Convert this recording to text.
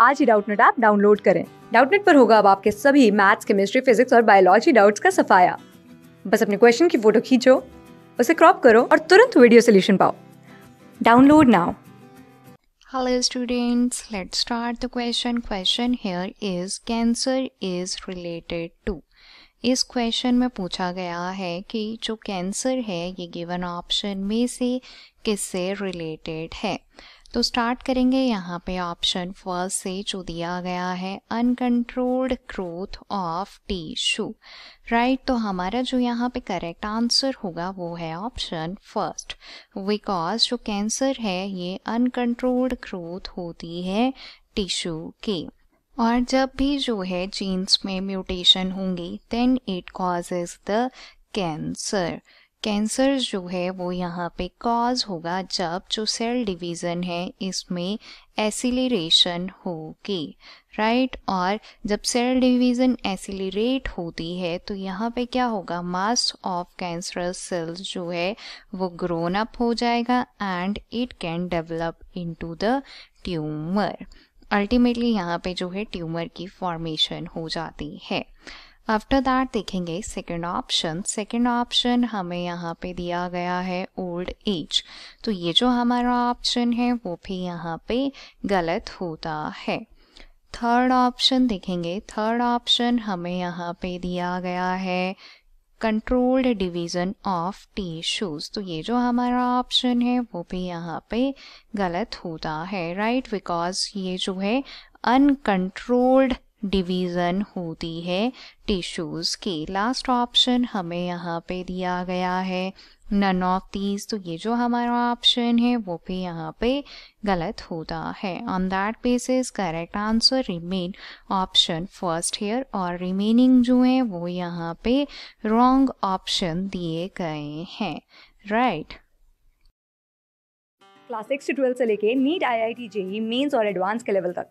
आज ही Doubtnut app download करें डाउटनेट पर होगा अब आपके सभी मैथ्स केमिस्ट्री फिजिक्स और बायोलॉजी डाउट्स का सफाया बस अपने क्वेश्चन की फोटो खींचो उसे क्रॉप करो और तुरंत वीडियो सोल्यूशन पाओ download now Hello students, let's start the question. Question here is cancer is related to. इस क्वेश्चन में पूछा गया है कि जो कैंसर है ये गिवन ऑप्शन में से किससे रिलेटेड है तो स्टार्ट करेंगे यहाँ पे ऑप्शन फर्स्ट से जो दिया गया है uncontrolled growth of tissue right तो हमारा जो यहाँ पे करेक्ट आंसर होगा वो है ऑप्शन फर्स्ट बिकॉज जो कैंसर है ये अनकंट्रोल्ड ग्रोथ होती है टिश्यू की और जब भी जो है जीन्स में म्यूटेशन होंगी then it causes the cancer cancer जो है वो यहाँ पे कॉज होगा जब जो सेल डिवीज़न है इसमें एसिलेशन होगी राइट right? और जब सेल डिवीज़न एसिलेट होती है तो यहाँ पे क्या होगा मास ऑफ कैंसरस सेल्स जो है वो ग्रोन अप हो जाएगा and it can develop into the tumour ultimately यहाँ पे जो है ट्यूमर की फॉर्मेशन हो जाती है आफ्टर दैट देखेंगे सेकेंड ऑप्शन सेकेंड ऑप्शन हमें यहाँ पे दिया गया है ओल्ड एज तो ये जो हमारा ऑप्शन है वो भी यहाँ पे गलत होता है थर्ड ऑप्शन देखेंगे थर्ड ऑप्शन हमें यहाँ पे दिया गया है कंट्रोल्ड डिवीज़न ऑफ टीशूज तो ये जो हमारा ऑप्शन है वो भी यहाँ पे गलत होता है राइट right? बिकॉज ये जो है अनकंट्रोल्ड डिवीज़न होती है टिश्यूज़ के लास्ट ऑप्शन हमें यहाँ पे दिया गया है नन ऑफ दीज तो ये जो हमारा ऑप्शन है वो भी यहाँ पे गलत होता है on that basis correct answer remain option first here और रिमेनिंग जो है वो यहाँ पे रॉन्ग ऑप्शन दिए गए हैं राइट right. क्लास सिक्स से ट्वेल्थ से लेके NEET I I T JEE mains और एडवांस के लेवल तक